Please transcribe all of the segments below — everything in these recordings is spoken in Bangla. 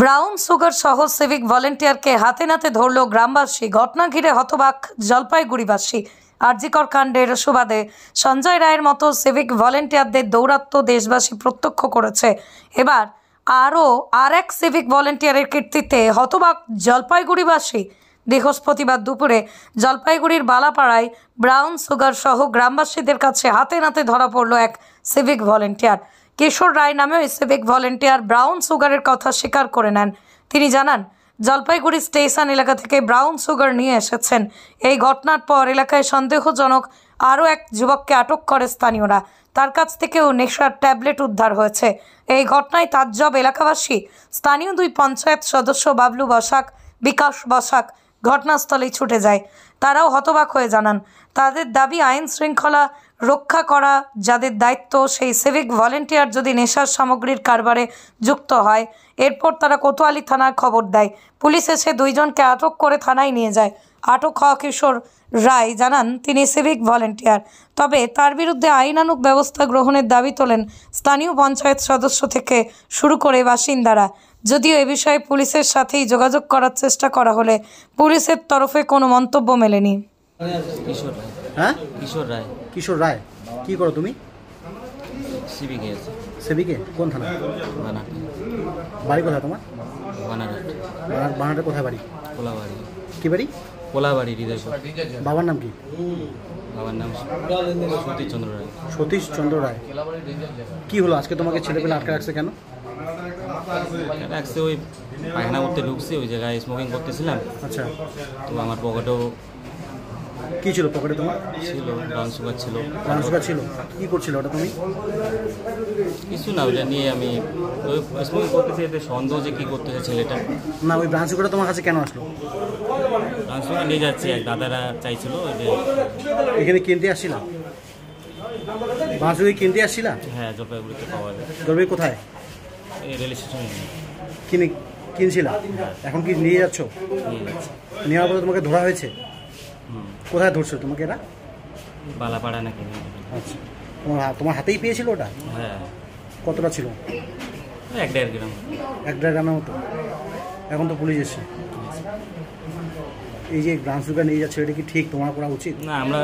ব্রাউন সুগার সহ সিভিক ভলেন্টিয়ারকে হাতে নাতে ধরল গ্রামবাসী ঘটনা ঘিরে হতবাক জলপাইগুড়িবাসী আরজিকর কাণ্ডের সুবাদে সঞ্জয় রায়ের মতো সিভিক ভলেন্টিয়ারদের দৌরাত্ম দেশবাসী প্রত্যক্ষ করেছে এবার আরও আর এক সিভিক ভলেন্টিয়ারের কীর্তিতে হতবাক জলপাইগুড়িবাসী বৃহস্পতিবার দুপুরে জলপাইগুড়ির বালাপাড়ায় ব্রাউন সুগার সহ গ্রামবাসীদের কাছে হাতে নাতে ধরা পড়ল এক সিভিক ভলেন্টিয়ার কিশোর রায় নামেও সিভিক ভলেন্টিয়ার ব্রাউন সুগারের কথা স্বীকার করে নেন তিনি জানান জলপাইগুড়ি স্টেশন এলাকা থেকে ব্রাউন সুগার নিয়ে এসেছেন এই ঘটনার পর এলাকায় সন্দেহজনক আরও এক যুবককে আটক করে স্থানীয়রা তার কাছ থেকেও নেশার ট্যাবলেট উদ্ধার হয়েছে এই ঘটনায় তাজ্জব এলাকাবাসী স্থানীয় দুই পঞ্চায়েত সদস্য বাবলু বসাক বিকাশ বসাক ঘটনাস্থলেই ছুটে যায় তারাও হতবাক হয়ে জানান তাদের দাবি আইন শৃঙ্খলা রক্ষা করা যাদের দায়িত্ব সেই সিভিক ভলেন্টিয়ার যদি নেশার সামগ্রীর কারবারে যুক্ত হয় এরপর তারা কোতোয়ালি থানার খবর দেয় পুলিশ এসে দুইজনকে আটক করে থানায় নিয়ে যায় আটক হওয়া কিশোর রায় জানান তিনি সিভিক ভলেন্টিয়ার তবে তার বিরুদ্ধে আইনানুক ব্যবস্থা গ্রহণের দাবি তোলেন স্থানীয় পঞ্চায়েত সদস্য থেকে শুরু করে বাসিন্দারা যদিও এ বিষয়ে পুলিশের সাথেই যোগাযোগ করার চেষ্টা করা হলে পুলিশের তরফে কোনো মন্তব্য মেলেনি হ্যাঁ কিশোর রায় কিশোর রায় কি করো তুমি সিভিকে আছে সিভিকে কোন থানা বানাট বাড়ি কোথায় তোমার বানারহাট বানার বানারহাটে কোথায় বাড়ি কোলাবাড়ি কি বাড়ি কোলাবাড়ি হৃদয় বাবার নাম কি বাবার নাম সতীশ চন্দ্র রায় সতীশ চন্দ্র রায় কি হলো আজকে তোমাকে ছেলেপেলে আটকে রাখছে কেন রাখছে ওই পায়খানা করতে ঢুকছে ওই জায়গায় স্মোকিং করতেছিলাম আচ্ছা তো আমার পকেটেও কি ছিল পকেটে তোমার ছিল ব্রাউন ছিল ব্রাউন সুগার ছিল কি করছিল ওটা তুমি কিছু না ওটা নিয়ে আমি স্মোকিং করতেছি এতে সন্দেহ যে কী করতেছে ছেলেটা না ওই ব্রাউন সুগারটা তোমার কাছে কেন আসলো ব্রাউন সুগার নিয়ে যাচ্ছি এক দাদারা চাইছিল যে এখানে কিনতে আসছিলাম ব্রাউন কিনতে আসছিলাম হ্যাঁ জলপাইগুড়িতে পাওয়া যায় জলপাইগুড়ি কোথায় রেল স্টেশনে কিনে কিনছিলাম হ্যাঁ। এখন কি নিয়ে যাচ্ছ নিয়ে যাওয়ার পরে তোমাকে ধরা হয়েছে কোথায় ধরছো তোমাকে এরা বালাপাড়া নাকি আচ্ছা তোমার হা- তোমার হাতেই পেয়েছিল ওটা হ্যাঁ কতটা ছিল এক দেড় গ্রাম এক দেড় গ্রামের মতো এখন তো পুলিশ এসছে এই যে গ্রাম সুগার নিয়ে যাচ্ছে এটা কি ঠিক তোমার করা উচিত না আমরা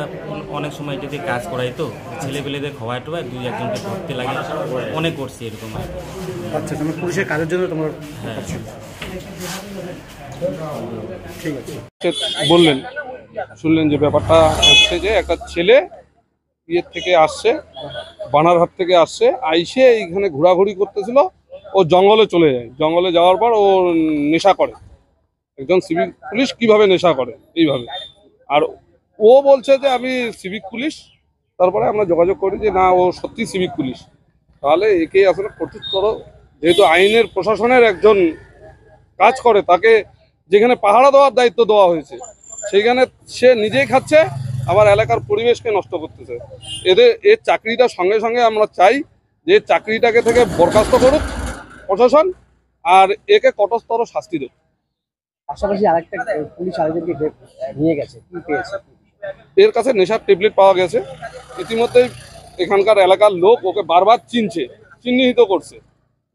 অনেক সময় যদি কাজ করাই তো পেলেদের খাওয়া টোয়া দুই একজনকে ধরতে লাগে অনেক করছি এরকম আর আচ্ছা তোমার পুলিশের কাজের জন্য তোমার হ্যাঁ। ঠিক আছে বললেন শুনলেন যে ব্যাপারটা হচ্ছে যে একটা ছেলে ইয়ের থেকে আসছে বানারহাট থেকে আসছে আইসে এইখানে ঘোরাঘুরি করতেছিল ও জঙ্গলে চলে যায় জঙ্গলে যাওয়ার পর ও নেশা করে একজন সিভিক পুলিশ কিভাবে নেশা করে এইভাবে আর ও বলছে যে আমি সিভিক পুলিশ তারপরে আমরা যোগাযোগ করি যে না ও সত্যি সিভিক পুলিশ তাহলে একে আসলে কঠোরতর যেহেতু আইনের প্রশাসনের একজন কাজ করে তাকে যেখানে পাহারা দেওয়ার দায়িত্ব দেওয়া হয়েছে সেইখানে সে নিজেই খাচ্ছে আবার এলাকার পরিবেশকে নষ্ট করতেছে এদের এর চাকরিটা সঙ্গে সঙ্গে আমরা চাই যে চাকরিটাকে থেকে বরখাস্ত করুক প্রশাসন আর একে কটস্তর শাস্তি দেবে এর কাছে নেশার টেবলেট পাওয়া গেছে ইতিমধ্যে এখানকার এলাকার লোক ওকে বারবার চিনছে চিহ্নিত করছে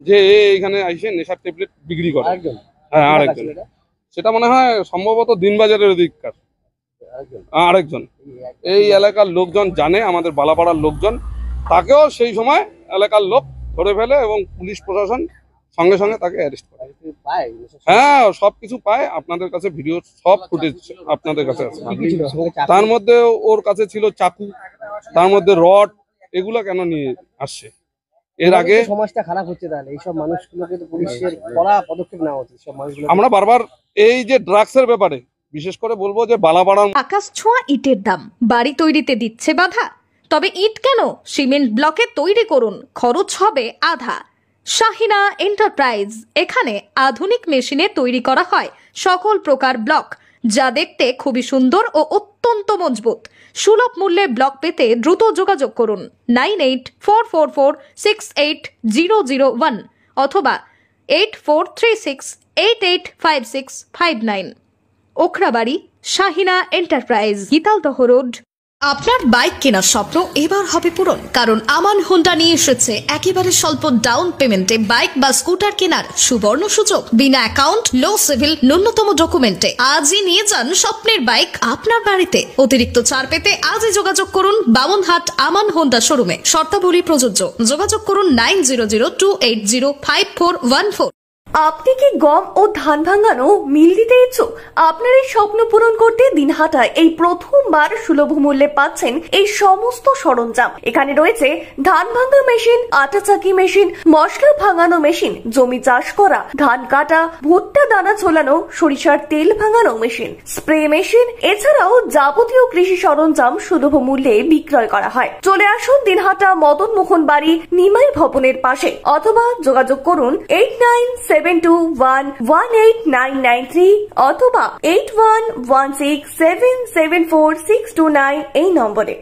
যে এখানে আইসে নেশার টেবলেট বিক্রি করে হ্যাঁ আরেকজন সেটা মনে হয় সম্ভবত দিনবাজারের দিককার আরেকজন এই এলাকার লোকজন জানে আমাদের বালাপাড়ার লোকজন তাকেও সেই সময় এলাকার লোক ধরে ফেলে এবং পুলিশ প্রশাসন সঙ্গে সঙ্গে তাকে অ্যারেস্ট করে হ্যাঁ সব কিছু পায় আপনাদের কাছে ভিডিও সব ফুটেজ আপনাদের কাছে আছে তার মধ্যে ওর কাছে ছিল চাকু তার মধ্যে রড এগুলো কেন নিয়ে আসছে এর আগে সমাজটা খারাপ হচ্ছে তাহলে এইসব মানুষগুলোকে পুলিশের কড়া পদক্ষেপ নেওয়া উচিত সব মানুষগুলো আমরা বারবার এই যে ড্রাগসের ব্যাপারে বিশেষ করে বলবো যে বালাবাড়া আকাশ ছোঁয়া ইটের দাম বাড়ি তৈরিতে দিচ্ছে বাধা তবে ইট কেন সিমেন্ট ব্লকে তৈরি করুন খরচ হবে আধা শাহিনা এন্টারপ্রাইজ এখানে আধুনিক মেশিনে তৈরি করা হয় সকল প্রকার ব্লক যা দেখতে খুবই সুন্দর ও অত্যন্ত মজবুত সুলভ মূল্যে ব্লক পেতে দ্রুত যোগাযোগ করুন nine eight four four four six eight zero zero one অথবা eight four three six eight eight five six five nine Okhrabari Shahina enterprise Gitaldaha road আপনার বাইক কেনার স্বপ্ন এবার হবে পূরণ কারণ আমান হোন্ডা নিয়ে এসেছে একেবারে স্বল্প ডাউন পেমেন্টে বাইক বা স্কুটার কেনার সুবর্ণ সুযোগ বিনা অ্যাকাউন্ট লো সিভিল ন্যূনতম ডকুমেন্টে আজই নিয়ে যান স্বপ্নের বাইক আপনার বাড়িতে অতিরিক্ত ছাড় পেতে আজই যোগাযোগ করুন বামনহাট আমান হোন্ডা শোরুমে শর্তাবলী প্রযোজ্য যোগাযোগ করুন nine zero zero two eight zero five four one four আপনি কি গম ও ধান ভাঙানো মিল দিতে ইচ্ছুক আপনার এই স্বপ্ন পূরণ করতে দিনহাটায় এই প্রথমবার সুলভ মূল্যে পাচ্ছেন এই সমস্ত সরঞ্জাম এখানে রয়েছে ধান ভাঙা মেশিন আটা চাকি মেশিন মশলা ভাঙানো মেশিন জমি চাষ করা ধান কাটা ভুট্টা দানা ছোলানো সরিষার তেল ভাঙানো মেশিন স্প্রে মেশিন এছাড়াও যাবতীয় কৃষি সরঞ্জাম সুলভ মূল্যে বিক্রয় করা হয় চলে আসুন দিনহাটা মদন মোহন বাড়ি নিমাই ভবনের পাশে অথবা যোগাযোগ করুন eight nine seven seven two one one eight nine nine three অথবা eight one one six seven seven four six two nine এই নম্বরে